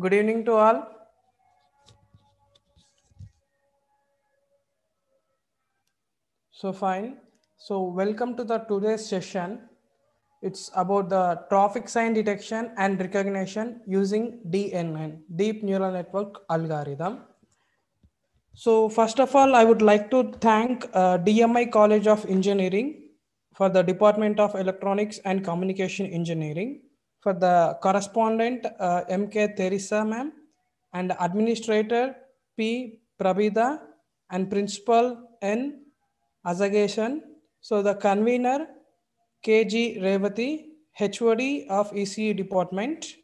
Good evening to all. So fine. So welcome to the today's session. It's about the traffic sign detection and recognition using DNN, Deep Neural Network Algorithm. So first of all, I would like to thank uh, DMI College of Engineering for the Department of Electronics and Communication Engineering for the correspondent uh, MK Teresa ma'am and administrator P Prabida and principal N Azagation. So the convener KG Revati, HOD of ECE department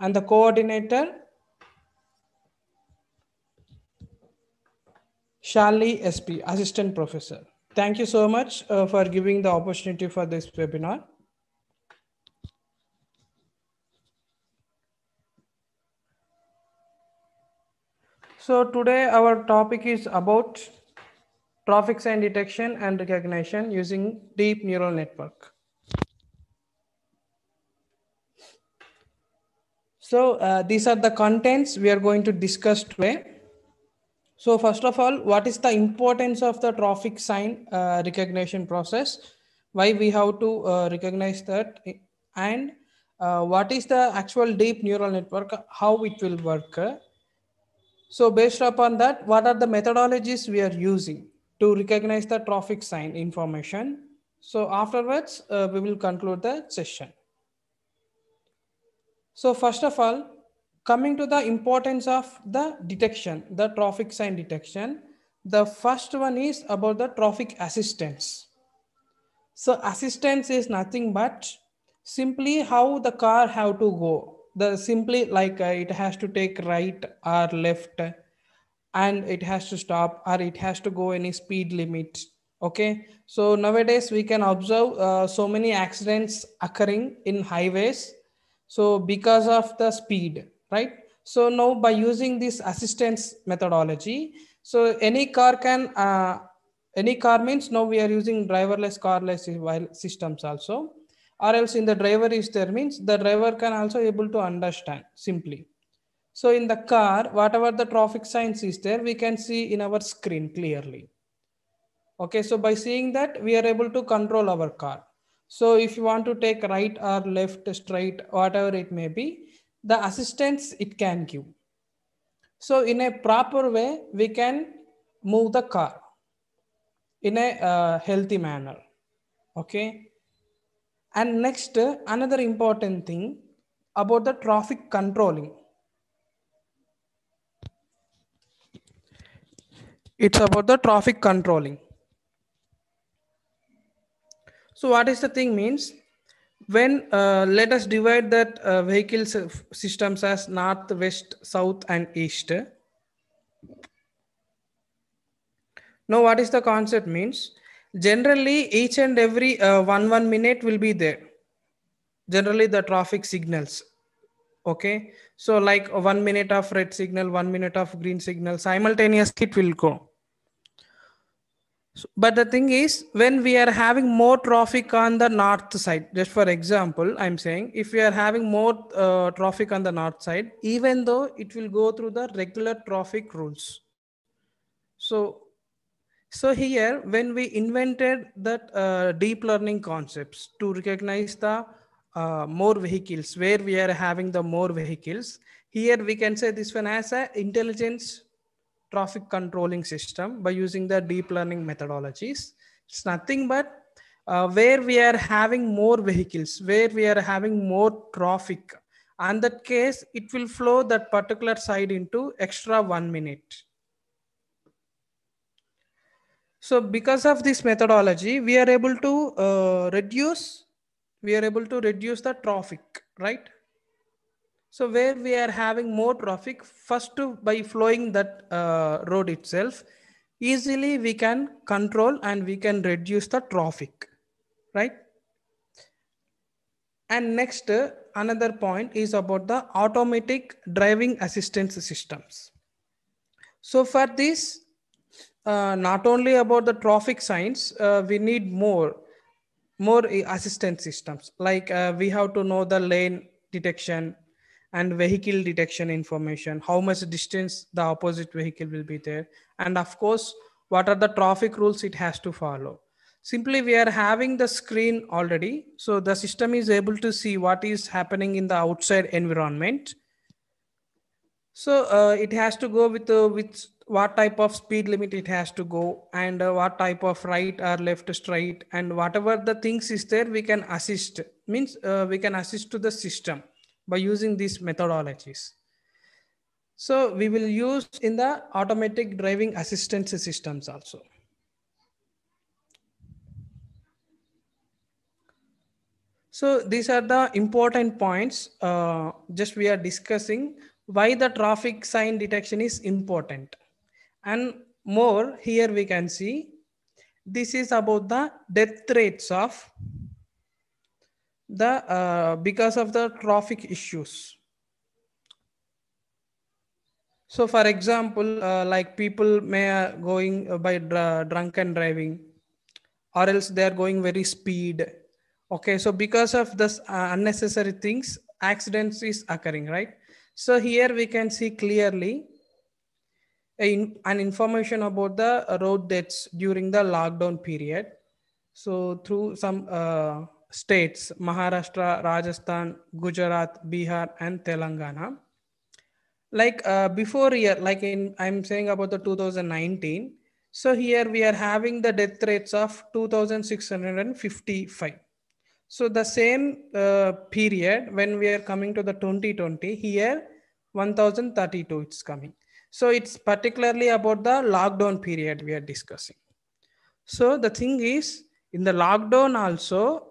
and the coordinator Shalini SP, assistant professor. Thank you so much uh, for giving the opportunity for this webinar. So today our topic is about traffic sign detection and recognition using deep neural network. So uh, these are the contents we are going to discuss today. So first of all, what is the importance of the traffic sign uh, recognition process? Why we have to uh, recognize that and uh, what is the actual deep neural network, how it will work? So based upon that, what are the methodologies we are using to recognize the traffic sign information? So afterwards, uh, we will conclude the session. So first of all, coming to the importance of the detection, the traffic sign detection, the first one is about the traffic assistance. So assistance is nothing but simply how the car have to go the simply like uh, it has to take right or left and it has to stop or it has to go any speed limit okay so nowadays we can observe uh, so many accidents occurring in highways so because of the speed right so now by using this assistance methodology so any car can uh, any car means now we are using driverless carless systems also or else in the driver is there means the driver can also able to understand simply so in the car whatever the traffic signs is there we can see in our screen clearly okay so by seeing that we are able to control our car so if you want to take right or left straight whatever it may be the assistance it can give so in a proper way we can move the car in a uh, healthy manner okay and next, another important thing about the traffic controlling. It's about the traffic controlling. So what is the thing means? When uh, let us divide that uh, vehicle systems as north, west, south, and east. Now what is the concept means? generally each and every uh, one one minute will be there generally the traffic signals okay so like uh, one minute of red signal one minute of green signal simultaneously it will go so, but the thing is when we are having more traffic on the north side just for example i'm saying if we are having more uh, traffic on the north side even though it will go through the regular traffic rules so so here, when we invented that uh, deep learning concepts to recognize the uh, more vehicles, where we are having the more vehicles, here we can say this one as an intelligence traffic controlling system by using the deep learning methodologies. It's nothing but uh, where we are having more vehicles, where we are having more traffic. And that case, it will flow that particular side into extra one minute so because of this methodology, we are able to uh, reduce, we are able to reduce the traffic, right? So where we are having more traffic, first by flowing that uh, road itself, easily we can control and we can reduce the traffic, right? And next, another point is about the automatic driving assistance systems. So for this, uh, not only about the traffic signs, uh, we need more, more assistance systems. Like uh, we have to know the lane detection and vehicle detection information, how much distance the opposite vehicle will be there. And of course, what are the traffic rules it has to follow. Simply we are having the screen already. So the system is able to see what is happening in the outside environment so uh, it has to go with uh, what type of speed limit it has to go and uh, what type of right or left straight and whatever the things is there we can assist means uh, we can assist to the system by using these methodologies. So we will use in the automatic driving assistance systems also. So these are the important points uh, just we are discussing why the traffic sign detection is important. And more here we can see, this is about the death rates of the, uh, because of the traffic issues. So for example, uh, like people may uh, going by dr drunken driving or else they're going very speed. Okay, so because of this uh, unnecessary things, accidents is occurring, right? So here we can see clearly an information about the road deaths during the lockdown period. So through some uh, states, Maharashtra, Rajasthan, Gujarat, Bihar, and Telangana. Like uh, before year, like in I'm saying about the 2019. So here we are having the death rates of 2,655. So the same uh, period when we are coming to the 2020 here 1032 it's coming. So it's particularly about the lockdown period we are discussing. So the thing is in the lockdown also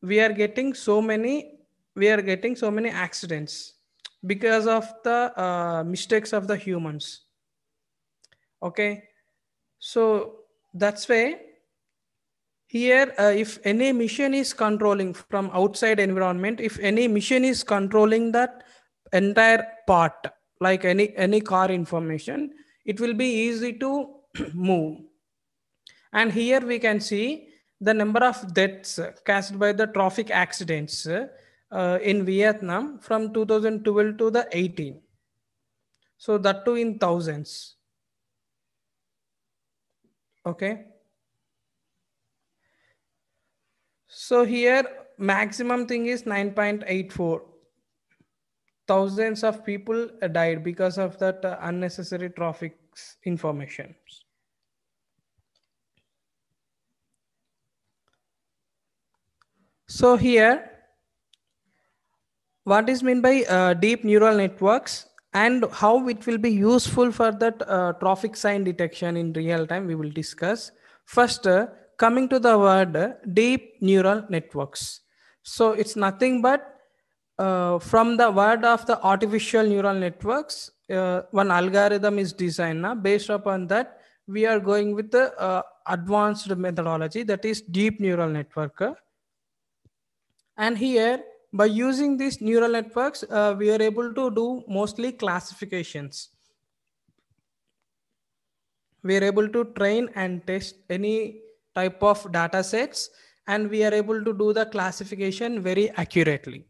we are getting so many we are getting so many accidents because of the uh, mistakes of the humans. Okay. So that's why here uh, if any mission is controlling from outside environment if any mission is controlling that entire part like any any car information it will be easy to move and here we can see the number of deaths caused by the traffic accidents uh, in vietnam from 2012 to the 18 so that too in thousands okay So here maximum thing is 9.84. Thousands of people died because of that uh, unnecessary traffic information. So here, what is meant by uh, deep neural networks and how it will be useful for that uh, traffic sign detection in real time, we will discuss. First, uh, coming to the word deep neural networks. So it's nothing but uh, from the word of the artificial neural networks, uh, one algorithm is designed. Now. Based upon that, we are going with the uh, advanced methodology that is deep neural network. And here, by using these neural networks, uh, we are able to do mostly classifications. We are able to train and test any type of data sets and we are able to do the classification very accurately.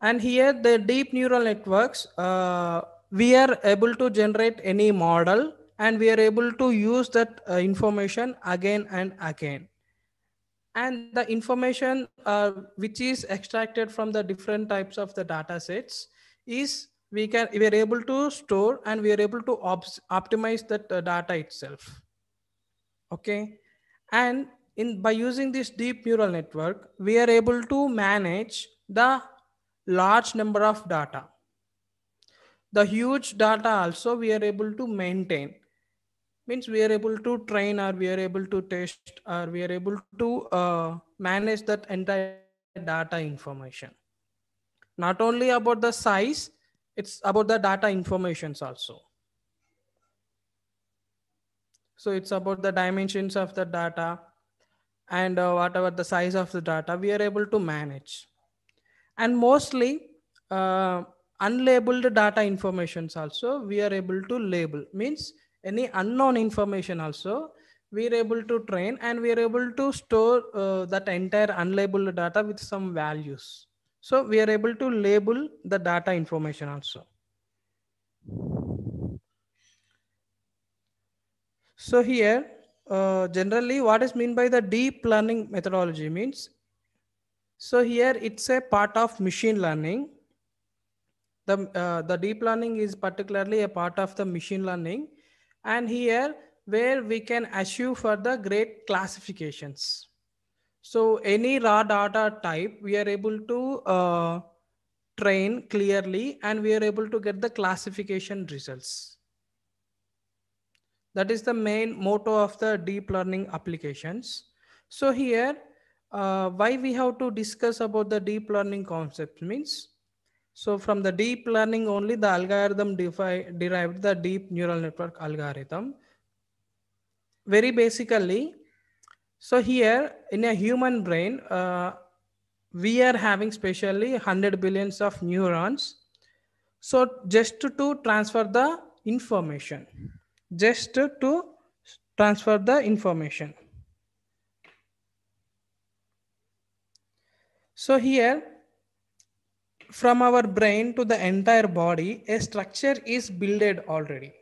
And here the deep neural networks, uh, we are able to generate any model and we are able to use that uh, information again and again. And the information uh, which is extracted from the different types of the data sets is we can we are able to store and we are able to op optimize that uh, data itself okay? And in by using this deep neural network, we are able to manage the large number of data. The huge data also we are able to maintain. Means we are able to train or we are able to test or we are able to uh, manage that entire data information. Not only about the size, it's about the data informations also. So it's about the dimensions of the data and uh, whatever the size of the data we are able to manage. And mostly uh, unlabeled data informations also we are able to label means any unknown information also we are able to train and we are able to store uh, that entire unlabeled data with some values. So we are able to label the data information also. So here, uh, generally what is mean by the deep learning methodology means, so here it's a part of machine learning. The, uh, the deep learning is particularly a part of the machine learning. And here where we can achieve the great classifications. So any raw data type, we are able to uh, train clearly and we are able to get the classification results. That is the main motto of the deep learning applications. So here, uh, why we have to discuss about the deep learning concept means, so from the deep learning only the algorithm derived the deep neural network algorithm. Very basically, so here in a human brain, uh, we are having specially 100 billions of neurons. So just to, to transfer the information just to transfer the information. So here, from our brain to the entire body, a structure is builded already.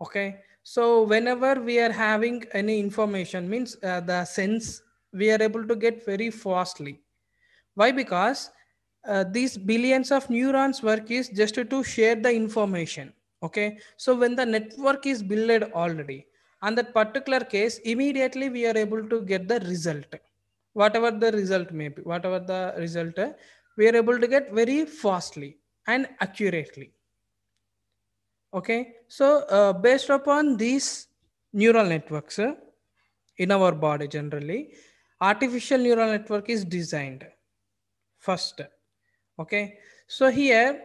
Okay. So whenever we are having any information means uh, the sense, we are able to get very fastly. Why? Because uh, these billions of neurons work is just to share the information. Okay, so when the network is built already, on that particular case, immediately we are able to get the result. Whatever the result may be, whatever the result, we are able to get very fastly and accurately. Okay, so uh, based upon these neural networks uh, in our body generally, artificial neural network is designed first okay so here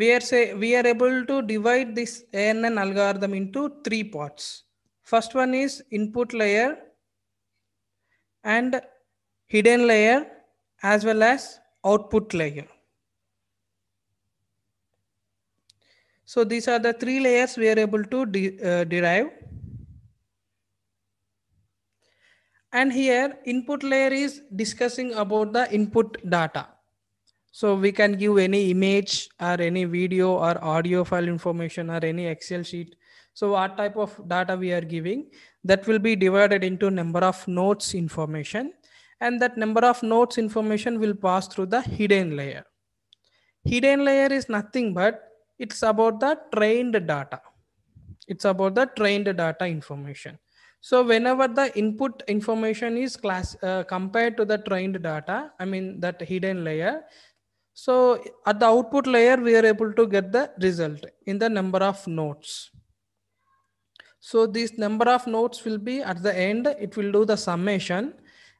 we are say we are able to divide this ANN algorithm into three parts. First one is input layer and hidden layer as well as output layer. So these are the three layers we are able to de uh, derive. And here input layer is discussing about the input data. So we can give any image or any video or audio file information or any Excel sheet. So what type of data we are giving that will be divided into number of nodes information and that number of nodes information will pass through the hidden layer. Hidden layer is nothing but it's about the trained data. It's about the trained data information. So whenever the input information is class uh, compared to the trained data, I mean that hidden layer, so at the output layer, we are able to get the result in the number of nodes. So this number of nodes will be at the end, it will do the summation.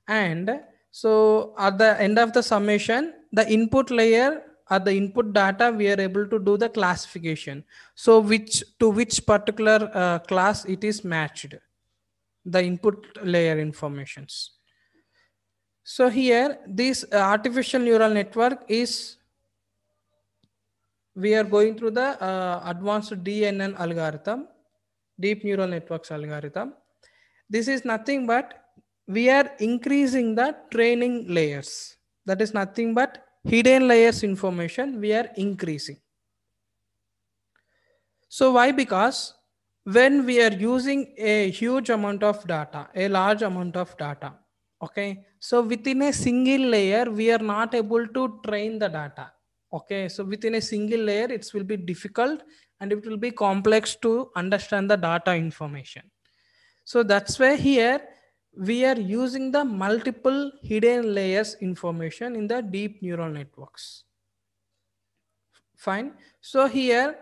And so at the end of the summation, the input layer at the input data, we are able to do the classification. So which to which particular uh, class it is matched, the input layer informations. So here, this uh, artificial neural network is, we are going through the uh, advanced DNN algorithm, deep neural networks algorithm. This is nothing but we are increasing the training layers. That is nothing but hidden layers information we are increasing. So why? Because when we are using a huge amount of data, a large amount of data, okay so within a single layer we are not able to train the data okay so within a single layer it will be difficult and it will be complex to understand the data information so that's why here we are using the multiple hidden layers information in the deep neural networks fine so here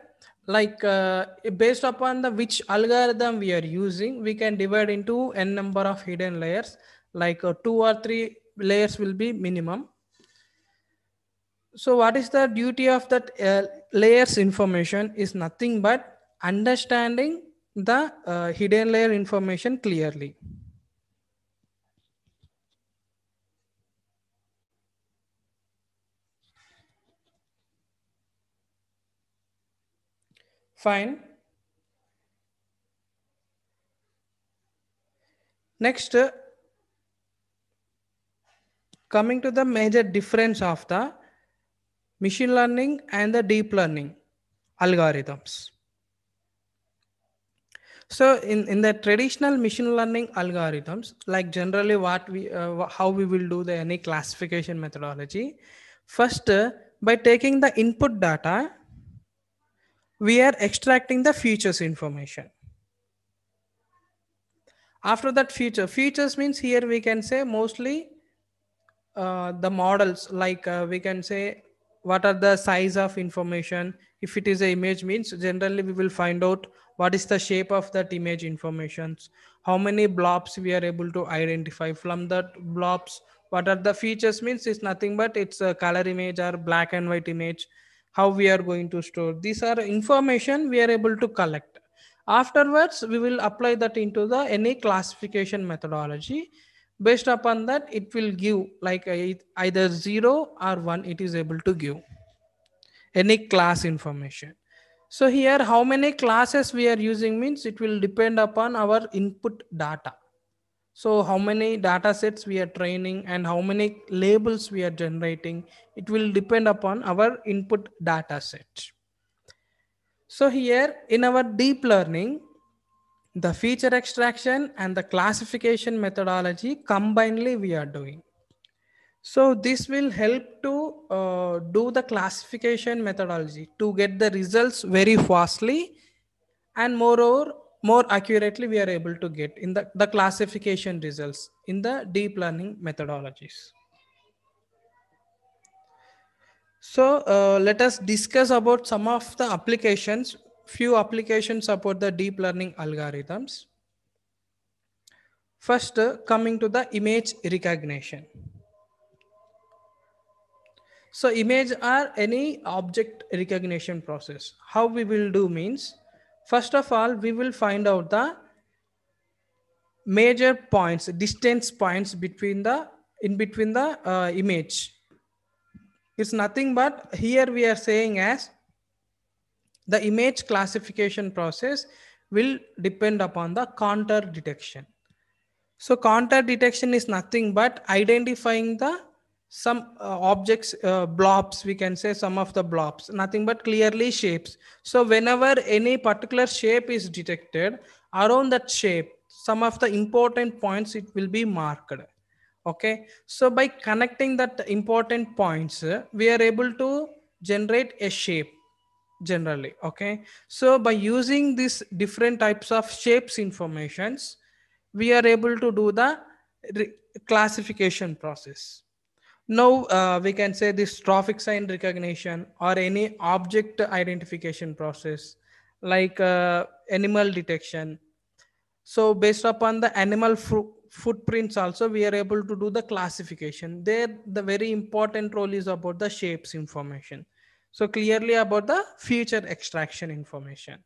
like uh, based upon the which algorithm we are using we can divide into n number of hidden layers like uh, two or three layers will be minimum. So what is the duty of that uh, layers information is nothing but understanding the uh, hidden layer information clearly. fine next coming to the major difference of the machine learning and the deep learning algorithms. So in, in the traditional machine learning algorithms, like generally what we, uh, how we will do the any classification methodology, first uh, by taking the input data, we are extracting the features information. After that feature, features means here we can say mostly uh, the models like uh, we can say what are the size of information if it is a image means generally we will find out what is the shape of that image informations how many blobs we are able to identify from that blobs what are the features means it's nothing but it's a color image or black and white image how we are going to store these are information we are able to collect afterwards we will apply that into the any classification methodology based upon that it will give like uh, either 0 or 1 it is able to give any class information so here how many classes we are using means it will depend upon our input data so how many data sets we are training and how many labels we are generating it will depend upon our input data set so here in our deep learning the feature extraction and the classification methodology combinedly we are doing. So this will help to uh, do the classification methodology to get the results very fastly and moreover, more accurately we are able to get in the, the classification results in the deep learning methodologies. So uh, let us discuss about some of the applications few applications support the deep learning algorithms. First, coming to the image recognition. So image are any object recognition process. How we will do means, first of all, we will find out the major points, distance points between the in between the uh, image. It's nothing but here we are saying as the image classification process will depend upon the contour detection. So contour detection is nothing but identifying the some uh, objects, uh, blobs, we can say some of the blobs, nothing but clearly shapes. So whenever any particular shape is detected around that shape, some of the important points, it will be marked. Okay. So by connecting that important points, we are able to generate a shape generally okay so by using these different types of shapes informations we are able to do the classification process now uh, we can say this traffic sign recognition or any object identification process like uh, animal detection so based upon the animal footprints also we are able to do the classification there the very important role is about the shapes information so clearly about the future extraction information.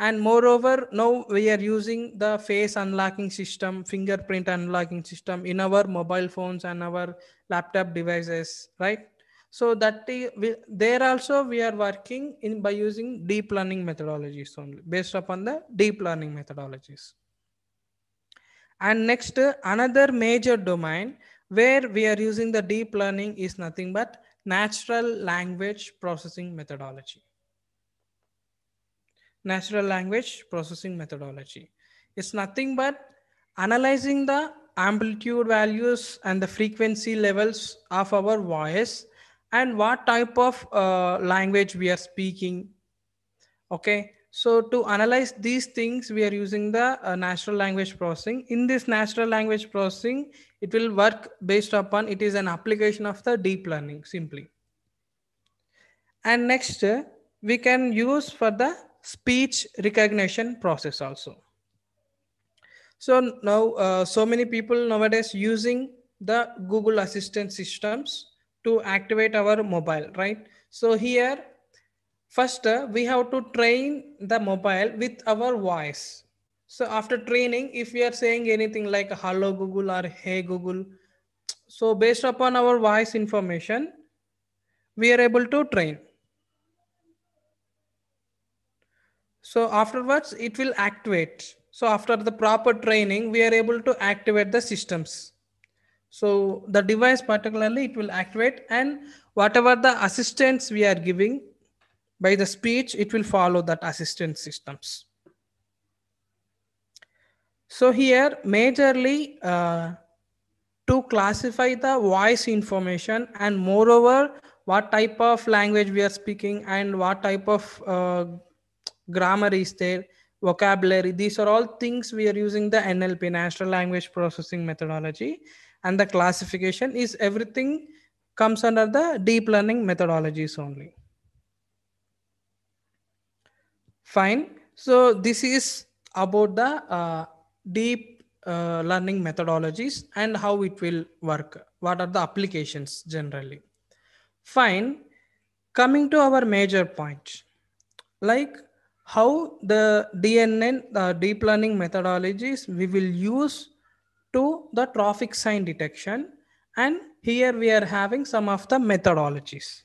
And moreover, now we are using the face unlocking system, fingerprint unlocking system in our mobile phones and our laptop devices, right? So that we, there also we are working in by using deep learning methodologies only based upon the deep learning methodologies. And next, another major domain where we are using the deep learning is nothing but natural language processing methodology. Natural language processing methodology is nothing but analyzing the amplitude values and the frequency levels of our voice and what type of uh, language we are speaking. Okay, so to analyze these things, we are using the uh, natural language processing. In this natural language processing, it will work based upon, it is an application of the deep learning simply. And next, uh, we can use for the speech recognition process also. So now, uh, so many people nowadays using the Google Assistant systems to activate our mobile, right? So here First, uh, we have to train the mobile with our voice. So after training, if we are saying anything like hello Google or hey Google, so based upon our voice information, we are able to train. So afterwards, it will activate. So after the proper training, we are able to activate the systems. So the device particularly, it will activate and whatever the assistance we are giving, by the speech, it will follow that assistance systems. So here, majorly uh, to classify the voice information and moreover, what type of language we are speaking and what type of uh, grammar is there, vocabulary, these are all things we are using the NLP, Natural Language Processing Methodology. And the classification is everything comes under the deep learning methodologies only. Fine. So this is about the uh, deep uh, learning methodologies and how it will work. What are the applications generally? Fine. Coming to our major point, like how the DNN, the uh, deep learning methodologies we will use to the traffic sign detection. And here we are having some of the methodologies.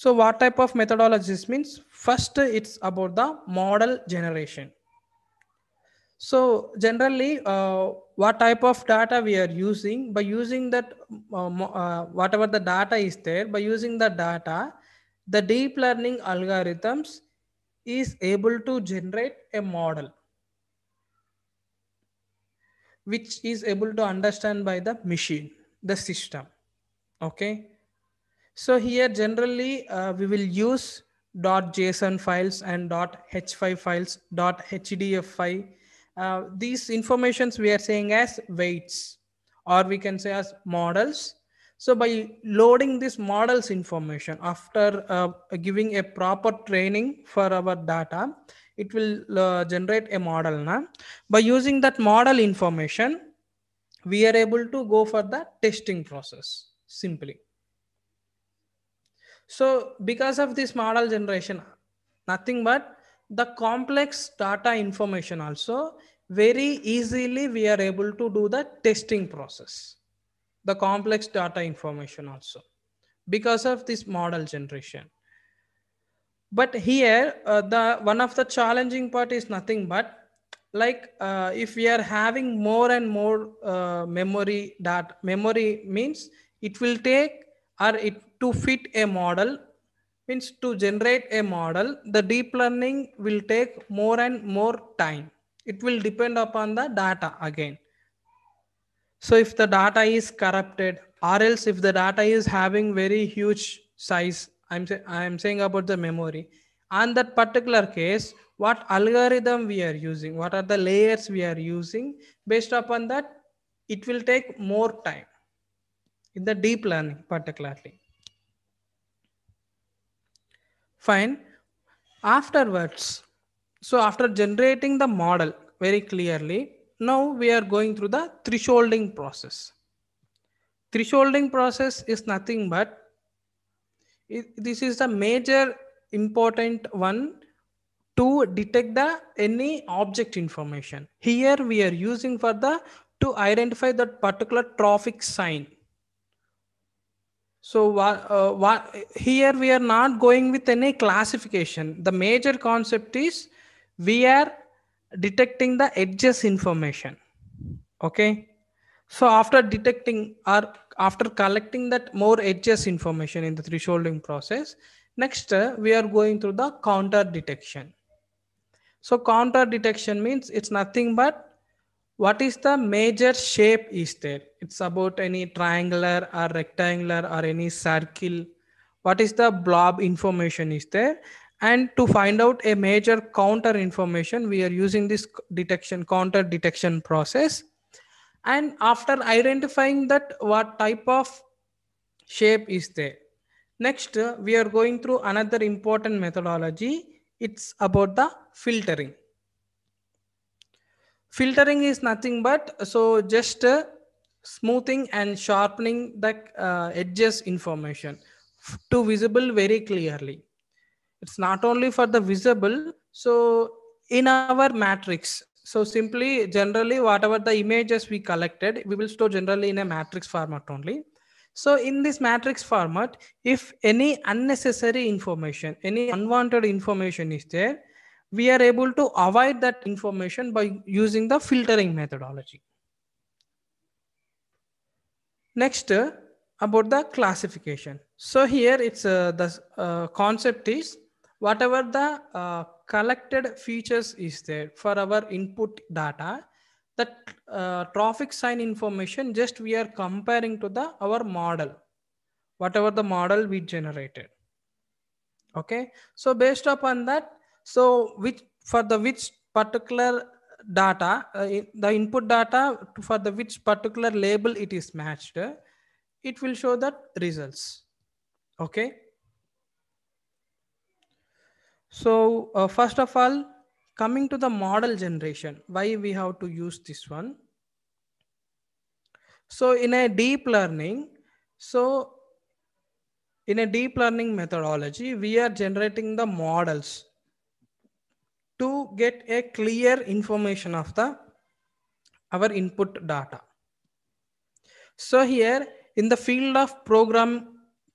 So what type of methodologies means? First, it's about the model generation. So generally, uh, what type of data we are using? By using that, uh, uh, whatever the data is there, by using the data, the deep learning algorithms is able to generate a model which is able to understand by the machine, the system. Okay. So here generally uh, we will use .json files and .h5 files, .hdf file. Uh, these informations we are saying as weights or we can say as models. So by loading this models information after uh, giving a proper training for our data, it will uh, generate a model. Na? By using that model information, we are able to go for the testing process simply. So because of this model generation, nothing but the complex data information also very easily we are able to do the testing process, the complex data information also because of this model generation. But here, uh, the one of the challenging part is nothing but like uh, if we are having more and more uh, memory that memory means it will take or it to fit a model means to generate a model the deep learning will take more and more time it will depend upon the data again so if the data is corrupted or else if the data is having very huge size i'm say, i'm saying about the memory on that particular case what algorithm we are using what are the layers we are using based upon that it will take more time in the deep learning particularly. Fine. Afterwards, so after generating the model very clearly, now we are going through the thresholding process. Thresholding process is nothing but it, this is the major important one to detect the any object information. Here we are using for the to identify that particular traffic sign so uh, what, here we are not going with any classification. The major concept is we are detecting the edges information. Okay. So after detecting or after collecting that more edges information in the thresholding process, next uh, we are going through the counter detection. So counter detection means it's nothing but what is the major shape is there it's about any triangular or rectangular or any circle what is the blob information is there and to find out a major counter information we are using this detection counter detection process and after identifying that what type of shape is there next we are going through another important methodology it's about the filtering filtering is nothing but so just uh, smoothing and sharpening the uh, edges information to visible very clearly it's not only for the visible so in our matrix so simply generally whatever the images we collected we will store generally in a matrix format only so in this matrix format if any unnecessary information any unwanted information is there we are able to avoid that information by using the filtering methodology. Next, uh, about the classification. So here it's uh, the uh, concept is whatever the uh, collected features is there for our input data, that uh, traffic sign information just we are comparing to the our model, whatever the model we generated. Okay, so based upon that, so which for the which particular data, uh, the input data for the which particular label it is matched, it will show that results. Okay. So uh, first of all, coming to the model generation, why we have to use this one. So in a deep learning, so in a deep learning methodology, we are generating the models to get a clear information of the our input data. So here in the field of program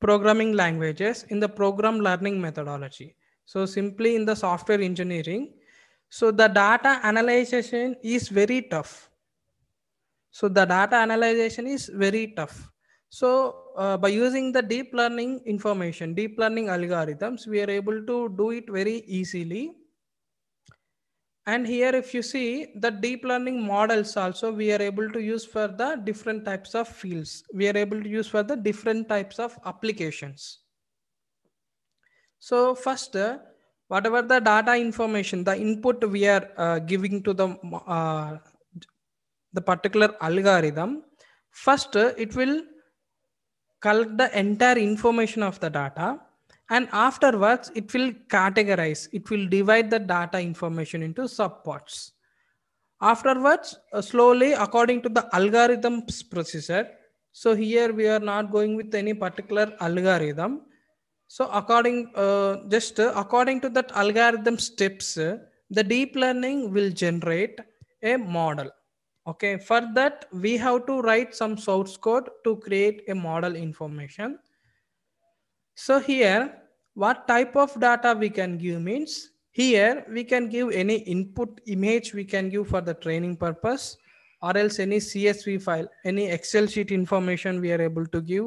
programming languages in the program learning methodology. So simply in the software engineering, so the data analyzation is very tough. So the data analyzation is very tough. So uh, by using the deep learning information, deep learning algorithms, we are able to do it very easily and here, if you see the deep learning models also, we are able to use for the different types of fields. We are able to use for the different types of applications. So first, uh, whatever the data information, the input we are uh, giving to the, uh, the particular algorithm, first it will collect the entire information of the data and afterwards it will categorize it will divide the data information into subparts afterwards uh, slowly according to the algorithms processor so here we are not going with any particular algorithm so according uh, just uh, according to that algorithm steps uh, the deep learning will generate a model okay for that we have to write some source code to create a model information so here, what type of data we can give means here we can give any input image we can give for the training purpose or else any CSV file, any Excel sheet information we are able to give,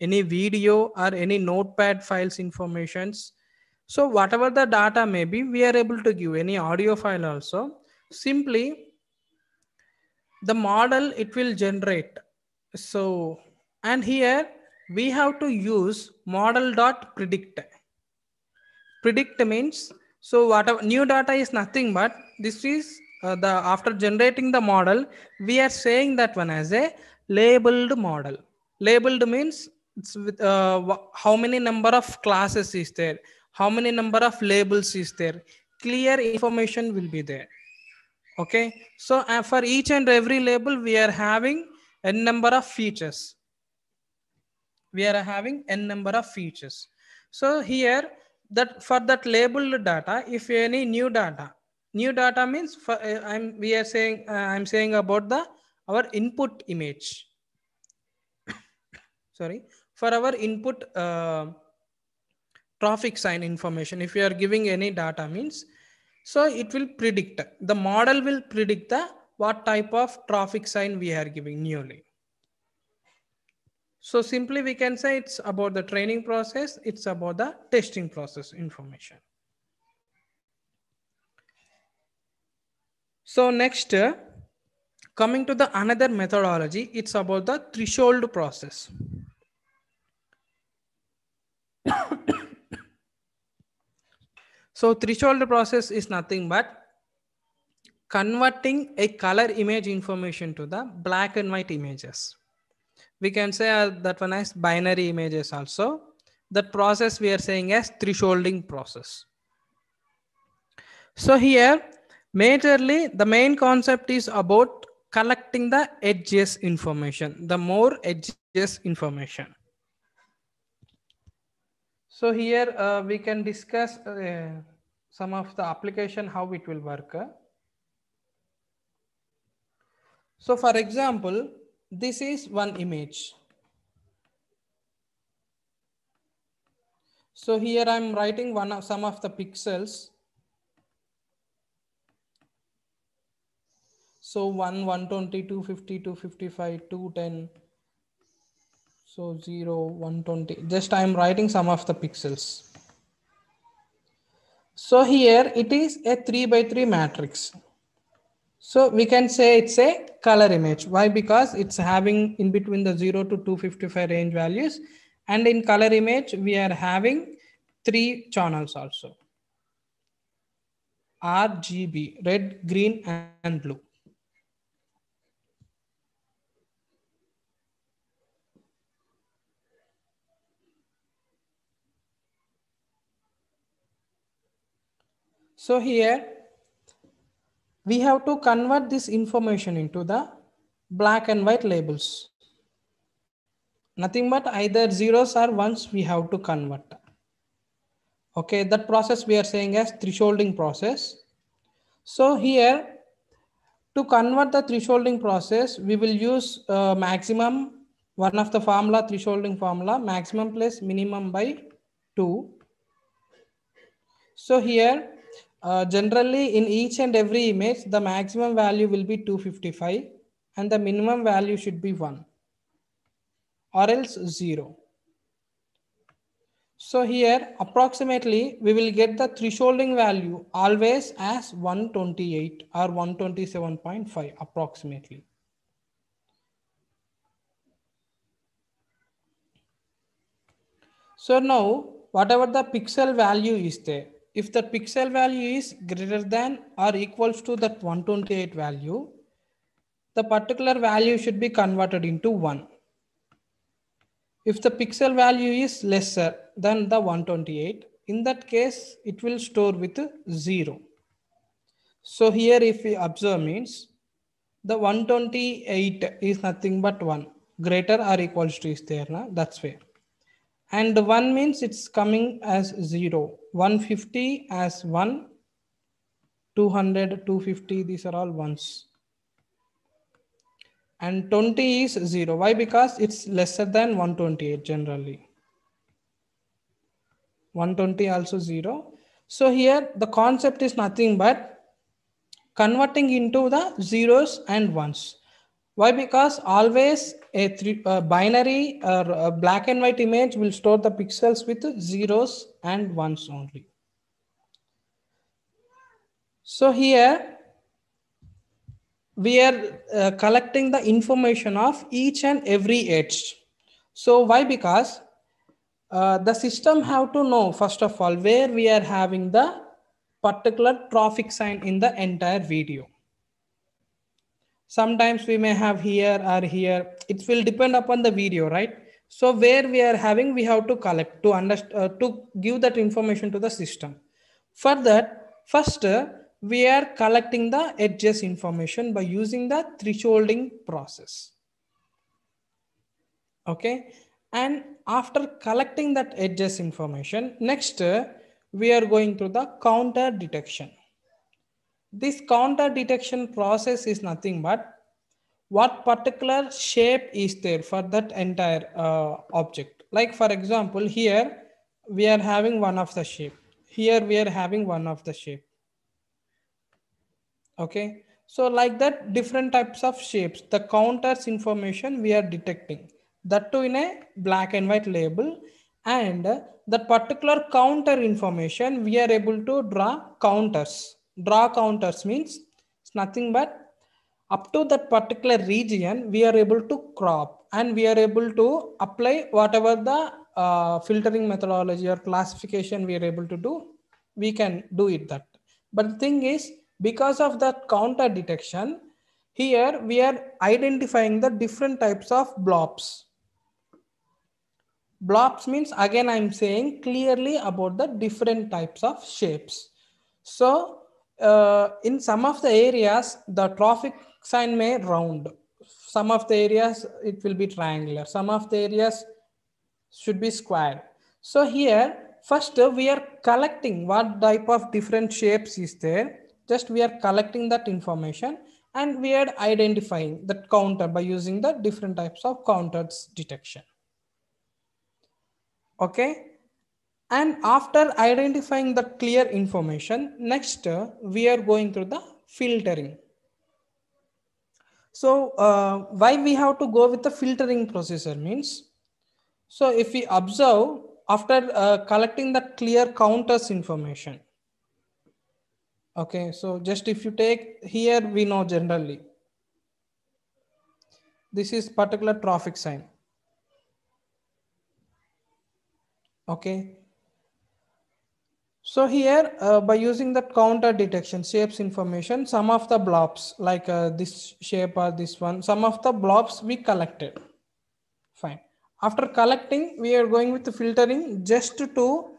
any video or any notepad files informations. So whatever the data may be, we are able to give any audio file also. Simply the model it will generate. So, and here we have to use model dot predict. Predict means, so whatever new data is nothing but this is uh, the after generating the model, we are saying that one as a labeled model. Labeled means it's with uh, how many number of classes is there, how many number of labels is there. Clear information will be there. Okay, so uh, for each and every label, we are having a number of features we are having n number of features. So here that for that labeled data, if any new data, new data means for, uh, I'm we are saying uh, I'm saying about the our input image. Sorry, for our input uh, traffic sign information. If you are giving any data means, so it will predict the model will predict the what type of traffic sign we are giving newly. So simply we can say it's about the training process, it's about the testing process information. So next, uh, coming to the another methodology, it's about the threshold process. so threshold process is nothing but converting a color image information to the black and white images we can say uh, that one as binary images also. That process we are saying as thresholding process. So here, majorly the main concept is about collecting the edges information, the more edges information. So here uh, we can discuss uh, some of the application, how it will work. So for example, this is one image. So here I'm writing one of some of the pixels. So 1, 120, 250, 255, 210. So 0, 120. Just I'm writing some of the pixels. So here it is a 3 by 3 matrix. So we can say it's a color image. Why? Because it's having in between the 0 to 255 range values. And in color image, we are having three channels also. RGB, red, green, and blue. So here we have to convert this information into the black and white labels. Nothing but either zeros or ones we have to convert. Okay, that process we are saying as thresholding process. So here to convert the thresholding process, we will use uh, maximum, one of the formula, thresholding formula, maximum plus minimum by two. So here uh, generally, in each and every image, the maximum value will be 255 and the minimum value should be 1 or else 0. So here, approximately, we will get the thresholding value always as 128 or 127.5 approximately. So now, whatever the pixel value is there, if the pixel value is greater than or equals to that 128 value, the particular value should be converted into 1. If the pixel value is lesser than the 128, in that case, it will store with 0. So here if we observe means, the 128 is nothing but 1. Greater or equals to is there, na? that's where and 1 means it's coming as 0 150 as 1 200 250 these are all ones and 20 is 0 why because it's lesser than 128 generally 120 also 0 so here the concept is nothing but converting into the zeros and ones why because always a three, uh, binary or uh, black and white image will store the pixels with zeros and ones only. So here we are uh, collecting the information of each and every edge. So why? Because uh, the system have to know first of all where we are having the particular traffic sign in the entire video sometimes we may have here or here it will depend upon the video right so where we are having we have to collect to understand uh, to give that information to the system for that first uh, we are collecting the edges information by using the thresholding process okay and after collecting that edges information next uh, we are going to the counter detection this counter detection process is nothing but what particular shape is there for that entire uh, object. Like for example, here we are having one of the shape. Here we are having one of the shape. Okay. So like that, different types of shapes, the counters information we are detecting. That too in a black and white label. And that particular counter information, we are able to draw counters draw counters means it's nothing but up to that particular region we are able to crop and we are able to apply whatever the uh, filtering methodology or classification we are able to do we can do it that but the thing is because of that counter detection here we are identifying the different types of blobs blobs means again i'm saying clearly about the different types of shapes so uh, in some of the areas the traffic sign may round some of the areas it will be triangular some of the areas should be square so here first uh, we are collecting what type of different shapes is there just we are collecting that information and we are identifying that counter by using the different types of counters detection okay and after identifying the clear information, next uh, we are going through the filtering. So uh, why we have to go with the filtering processor means, so if we observe after uh, collecting the clear counters information, okay, so just if you take here, we know generally, this is particular traffic sign. Okay, so here, uh, by using that counter detection shapes information, some of the blobs like uh, this shape or this one, some of the blobs we collected. Fine. After collecting, we are going with the filtering just to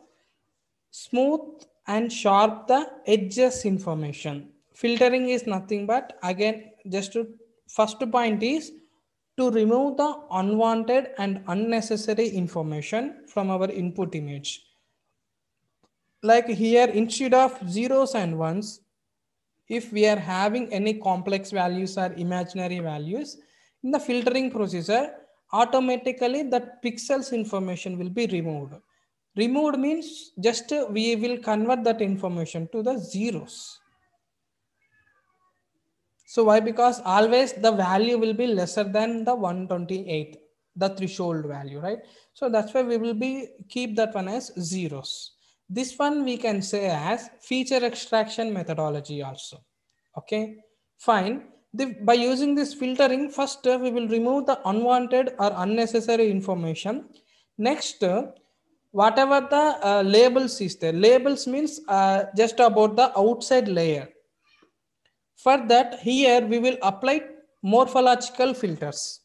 smooth and sharp the edges information. Filtering is nothing but again, just to first point is to remove the unwanted and unnecessary information from our input image like here, instead of zeros and ones, if we are having any complex values or imaginary values, in the filtering procedure, automatically that pixels information will be removed. Removed means just we will convert that information to the zeros. So why? Because always the value will be lesser than the 128, the threshold value, right? So that's why we will be keep that one as zeros. This one we can say as feature extraction methodology also. Okay, fine. The, by using this filtering, first uh, we will remove the unwanted or unnecessary information. Next, uh, whatever the uh, labels is there, labels means uh, just about the outside layer. For that, here we will apply morphological filters.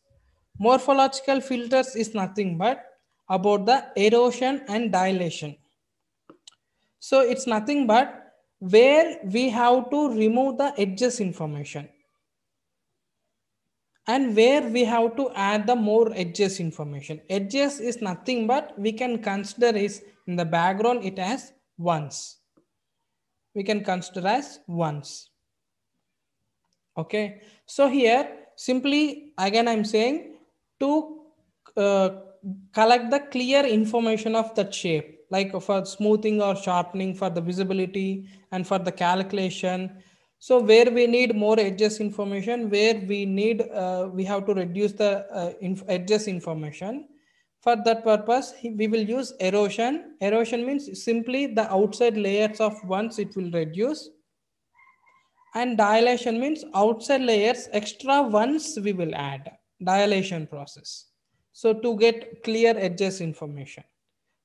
Morphological filters is nothing but about the erosion and dilation. So it's nothing but where we have to remove the edges information and where we have to add the more edges information. Edges is nothing but we can consider is in the background it as ones. We can consider as ones. Okay. So here simply again I'm saying to uh, collect the clear information of the shape like for smoothing or sharpening for the visibility and for the calculation so where we need more edges information where we need uh, we have to reduce the uh, inf edges information for that purpose we will use erosion erosion means simply the outside layers of once it will reduce and dilation means outside layers extra ones we will add dilation process so to get clear edges information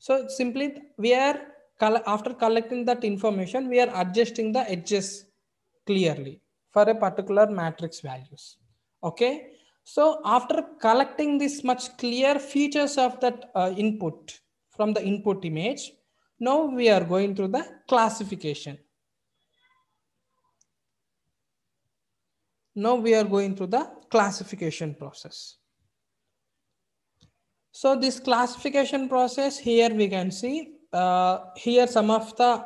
so simply we are, after collecting that information, we are adjusting the edges clearly for a particular matrix values. Okay. So after collecting this much clear features of that uh, input from the input image, now we are going through the classification. Now we are going through the classification process. So this classification process here we can see uh, here some of the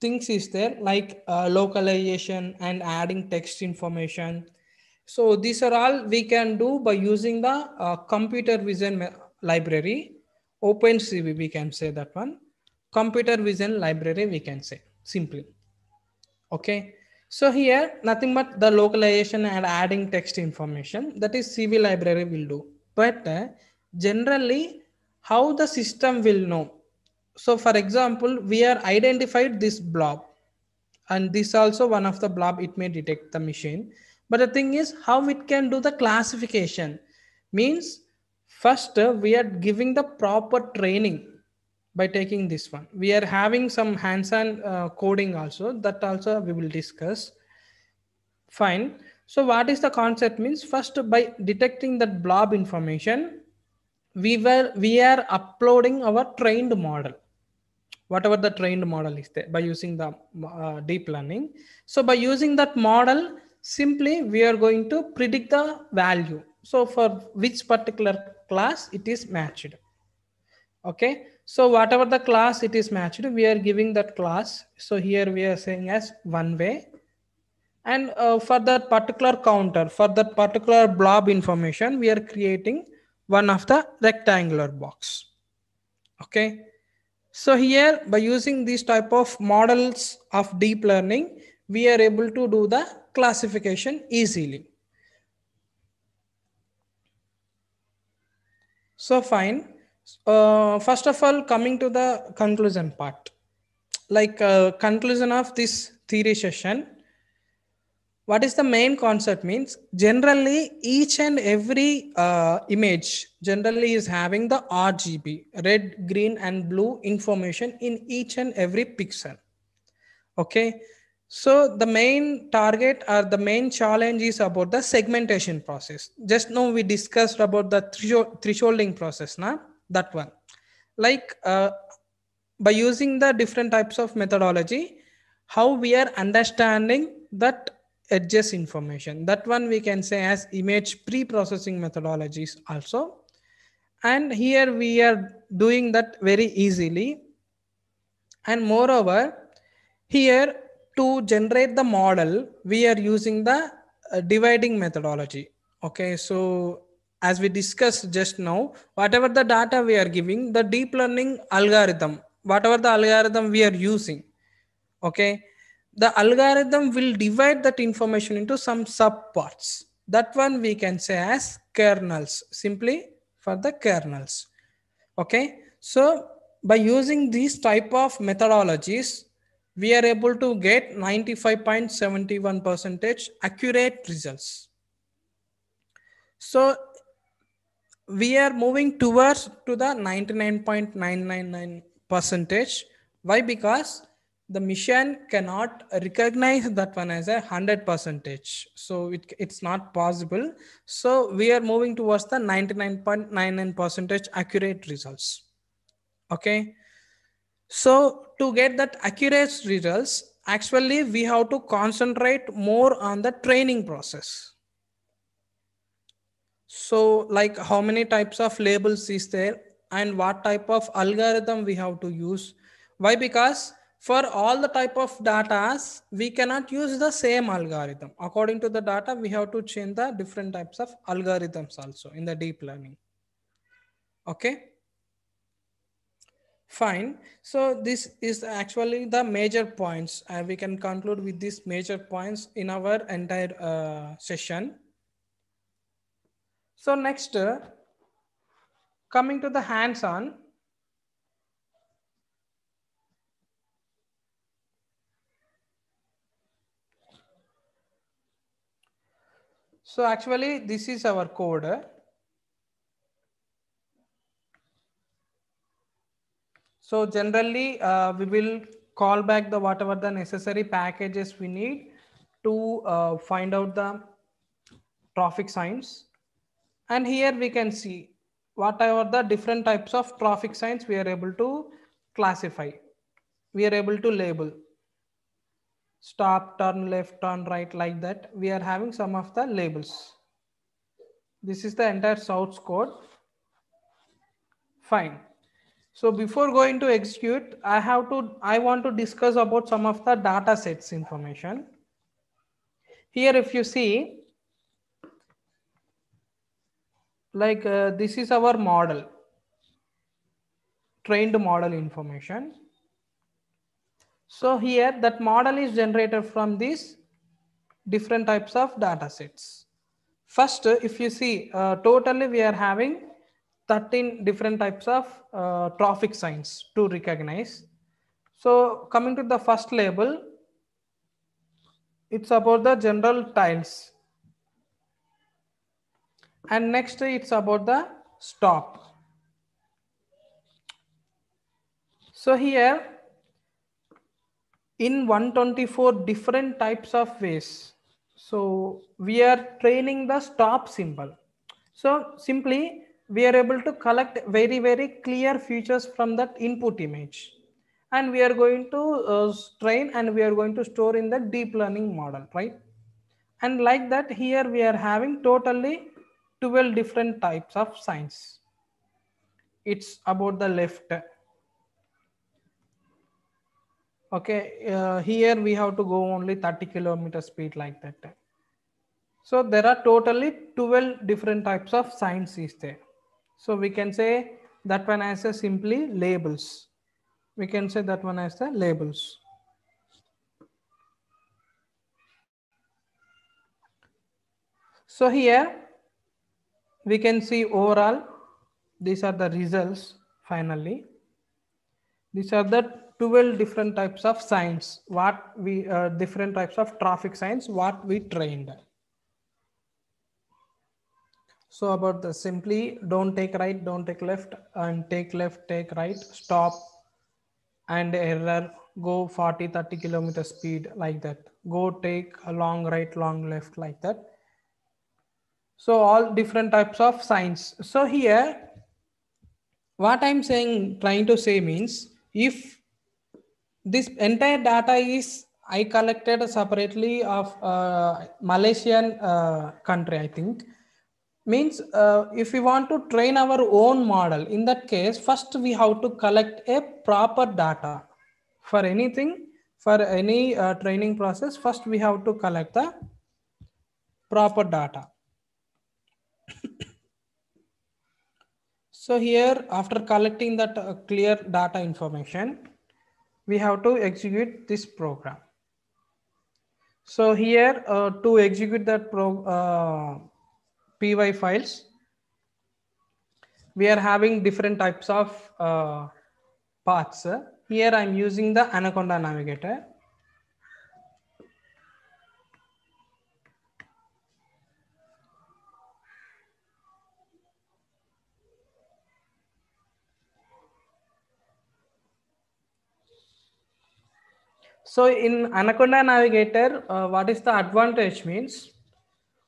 things is there like uh, localization and adding text information. So these are all we can do by using the uh, computer vision library, OpenCV we can say that one, computer vision library we can say simply. Okay. So here nothing but the localization and adding text information that is CV library will do but uh, generally how the system will know so for example we are identified this blob and this also one of the blob it may detect the machine but the thing is how it can do the classification means first uh, we are giving the proper training by taking this one we are having some hands-on uh, coding also that also we will discuss fine so what is the concept means first by detecting that blob information, we were we are uploading our trained model, whatever the trained model is there by using the uh, deep learning. So by using that model, simply we are going to predict the value. So for which particular class it is matched. Okay. So whatever the class it is matched, we are giving that class. So here we are saying as one way and uh, for that particular counter for that particular blob information we are creating one of the rectangular box okay so here by using these type of models of deep learning we are able to do the classification easily so fine uh, first of all coming to the conclusion part like uh, conclusion of this theory session what is the main concept means generally each and every uh, image generally is having the rgb red green and blue information in each and every pixel okay so the main target or the main challenge is about the segmentation process just now we discussed about the thresholding process na that one like uh, by using the different types of methodology how we are understanding that edges information. That one we can say as image pre-processing methodologies also. And here we are doing that very easily. And moreover, here to generate the model, we are using the uh, dividing methodology. Okay, so as we discussed just now, whatever the data we are giving, the deep learning algorithm, whatever the algorithm we are using, okay, the algorithm will divide that information into some subparts. That one we can say as kernels, simply for the kernels. Okay, so by using these type of methodologies, we are able to get 95.71 percentage accurate results. So we are moving towards to the 99.999 percentage. Why? Because the mission cannot recognize that one as a 100 percentage so it, it's not possible so we are moving towards the 99.99 percentage accurate results okay so to get that accurate results actually we have to concentrate more on the training process so like how many types of labels is there and what type of algorithm we have to use why because for all the type of datas, we cannot use the same algorithm. According to the data, we have to change the different types of algorithms also in the deep learning. Okay. Fine. So this is actually the major points. Uh, we can conclude with these major points in our entire uh, session. So next, uh, coming to the hands-on, So actually this is our code. So generally uh, we will call back the whatever the necessary packages we need to uh, find out the traffic signs. And here we can see whatever the different types of traffic signs we are able to classify. We are able to label stop, turn left, turn right, like that. We are having some of the labels. This is the entire source code. Fine. So before going to execute, I have to, I want to discuss about some of the data sets information. Here, if you see, like uh, this is our model, trained model information. So here that model is generated from these different types of data sets. First, if you see uh, totally we are having 13 different types of uh, traffic signs to recognize. So coming to the first label, it's about the general tiles. And next it's about the stop. So here in 124 different types of ways. So we are training the stop symbol. So simply we are able to collect very, very clear features from that input image. And we are going to uh, train and we are going to store in the deep learning model, right? And like that here we are having totally 12 different types of signs. It's about the left okay uh, here we have to go only 30 kilometer speed like that so there are totally 12 different types of signs is there so we can say that one as a simply labels we can say that one as the labels so here we can see overall these are the results finally these are the 12 different types of signs, what we, uh, different types of traffic signs, what we trained. So about the simply don't take right, don't take left and take left, take right, stop and error, go 40, 30 kilometer speed like that. Go take a long right, long left like that. So all different types of signs. So here, what I'm saying, trying to say means if this entire data is I collected separately of uh, Malaysian uh, country, I think. Means uh, if we want to train our own model, in that case, first we have to collect a proper data for anything, for any uh, training process. First, we have to collect the proper data. so here, after collecting that uh, clear data information, we have to execute this program. So here uh, to execute that pro, uh, py files, we are having different types of uh, paths. Here I'm using the Anaconda Navigator. So in Anaconda Navigator, uh, what is the advantage means?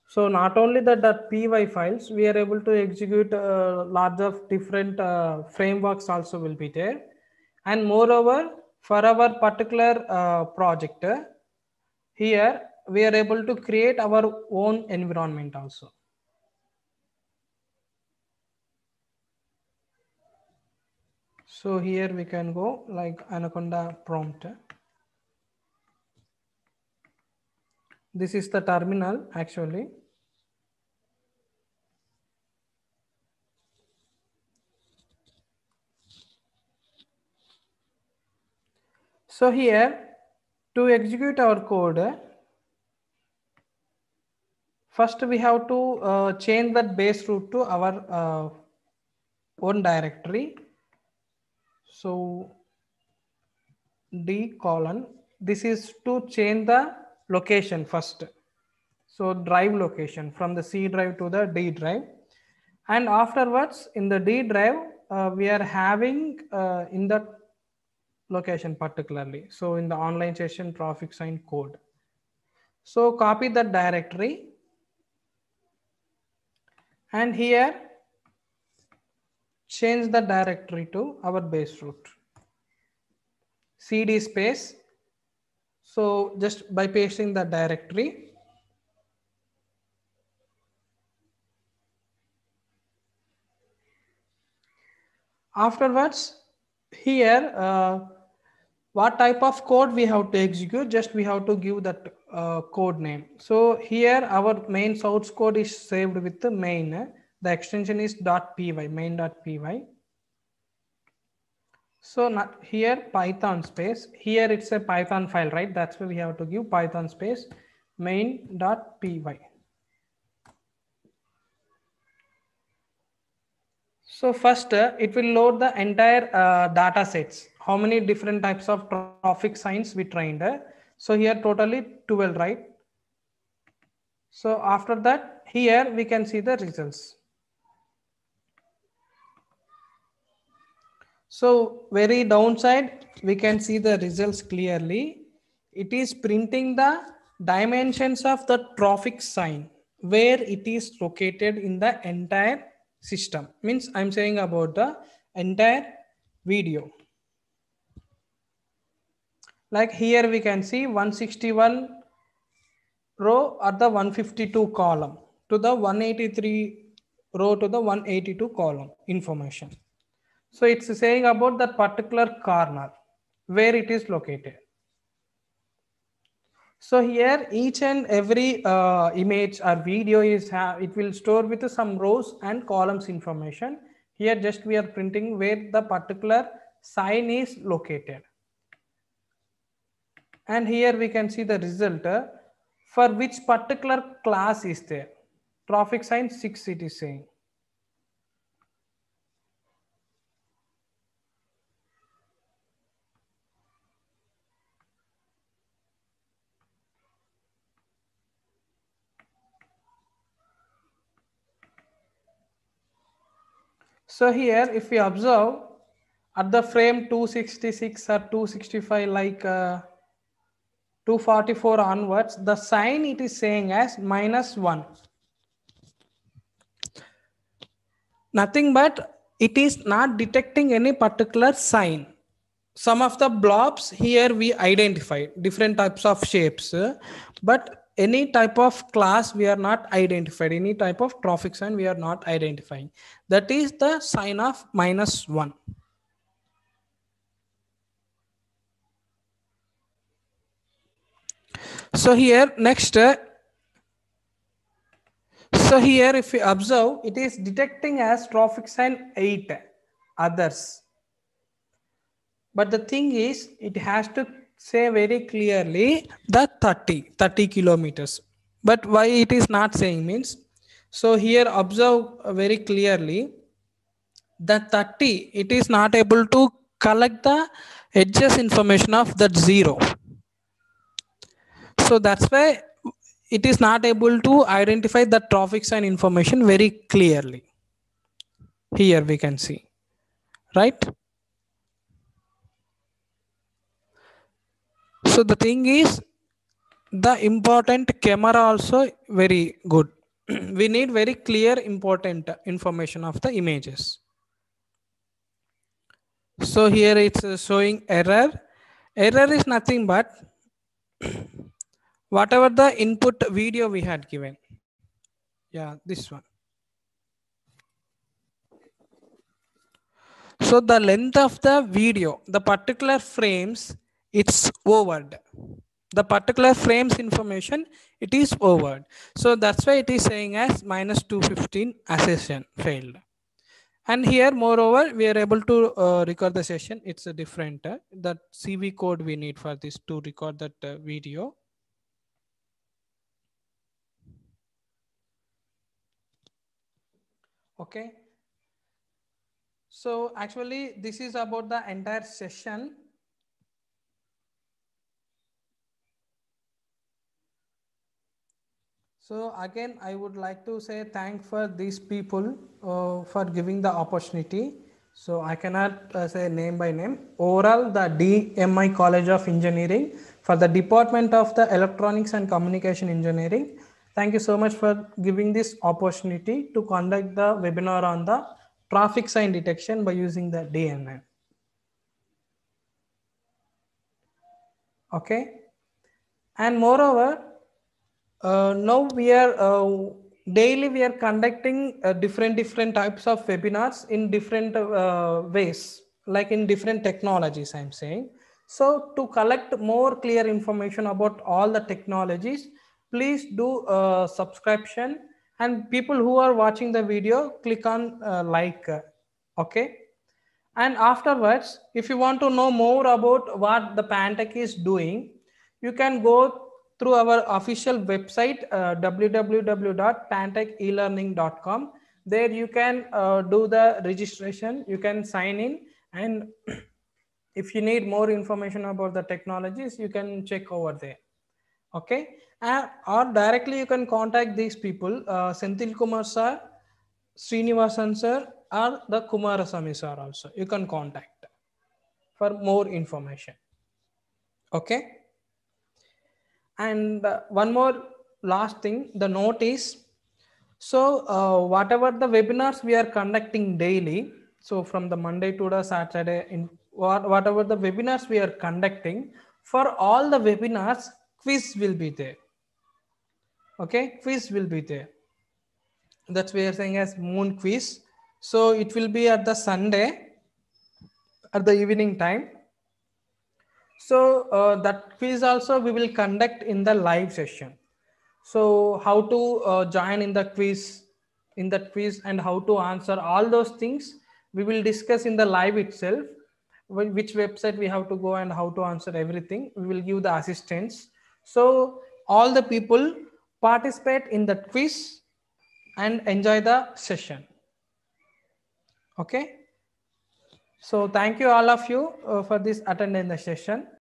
So not only that the .py files, we are able to execute uh, larger different uh, frameworks also will be there. And moreover, for our particular uh, project, uh, here we are able to create our own environment also. So here we can go like Anaconda prompt. This is the terminal actually. So here to execute our code, first we have to uh, change that base root to our uh, own directory. So D colon, this is to change the location first. So drive location from the C drive to the D drive. And afterwards in the D drive, uh, we are having uh, in that location particularly. So in the online session traffic sign code. So copy that directory. And here change the directory to our base root. CD space so just by pasting the directory, afterwards here uh, what type of code we have to execute just we have to give that uh, code name so here our main source code is saved with the main the extension is .py main.py so not here Python space, here it's a Python file, right? That's why we have to give Python space main dot py. So first uh, it will load the entire uh, data sets. How many different types of traffic signs we trained. Uh? So here totally 12, right? So after that, here we can see the results. So very downside, we can see the results clearly. It is printing the dimensions of the traffic sign where it is located in the entire system. Means I'm saying about the entire video. Like here we can see 161 row at the 152 column to the 183 row to the 182 column information. So it's saying about that particular corner where it is located. So here each and every uh, image or video is it will store with some rows and columns information. Here just we are printing where the particular sign is located. And here we can see the result uh, for which particular class is there. Traffic sign 6 it is saying. So here, if we observe at the frame 266 or 265, like uh, 244 onwards, the sign it is saying as minus one. Nothing but it is not detecting any particular sign. Some of the blobs here we identified different types of shapes, but any type of class we are not identified any type of traffic sign we are not identifying that is the sign of minus 1 so here next uh, so here if you observe it is detecting as traffic sign 8 others but the thing is it has to say very clearly the 30 30 kilometers but why it is not saying means so here observe very clearly the 30 it is not able to collect the edges information of that zero so that's why it is not able to identify the traffic sign information very clearly here we can see right so the thing is the important camera also very good we need very clear important information of the images so here it's showing error error is nothing but whatever the input video we had given yeah this one so the length of the video the particular frames it's overed. the particular frames information it is overed. so that's why it is saying as minus 215 session failed and here moreover we are able to uh, record the session it's a different uh, that cv code we need for this to record that uh, video okay so actually this is about the entire session So again, I would like to say thank for these people uh, for giving the opportunity. So I cannot uh, say name by name. Overall, the DMI College of Engineering for the Department of the Electronics and Communication Engineering. Thank you so much for giving this opportunity to conduct the webinar on the traffic sign detection by using the DMI. Okay. And moreover, uh, now we are uh, daily we are conducting uh, different different types of webinars in different uh, ways, like in different technologies. I'm saying. So to collect more clear information about all the technologies, please do a subscription and people who are watching the video click on uh, like. Okay. And afterwards, if you want to know more about what the Pantech is doing, you can go through our official website, uh, www.pantechelearning.com. There you can uh, do the registration, you can sign in. And if you need more information about the technologies, you can check over there. Okay. Uh, or directly you can contact these people, uh, Senthil Kumar sir, Srinivasan sir, or the Kumarasamy sir also. You can contact for more information. Okay and one more last thing the note is so uh, whatever the webinars we are conducting daily so from the monday to the saturday in whatever the webinars we are conducting for all the webinars quiz will be there okay quiz will be there that's we are saying as moon quiz so it will be at the sunday at the evening time so uh, that quiz also we will conduct in the live session. So how to uh, join in the quiz, in that quiz and how to answer all those things we will discuss in the live itself, which website we have to go and how to answer everything. We will give the assistance. So all the people participate in the quiz and enjoy the session. Okay. So thank you all of you uh, for this attending the session.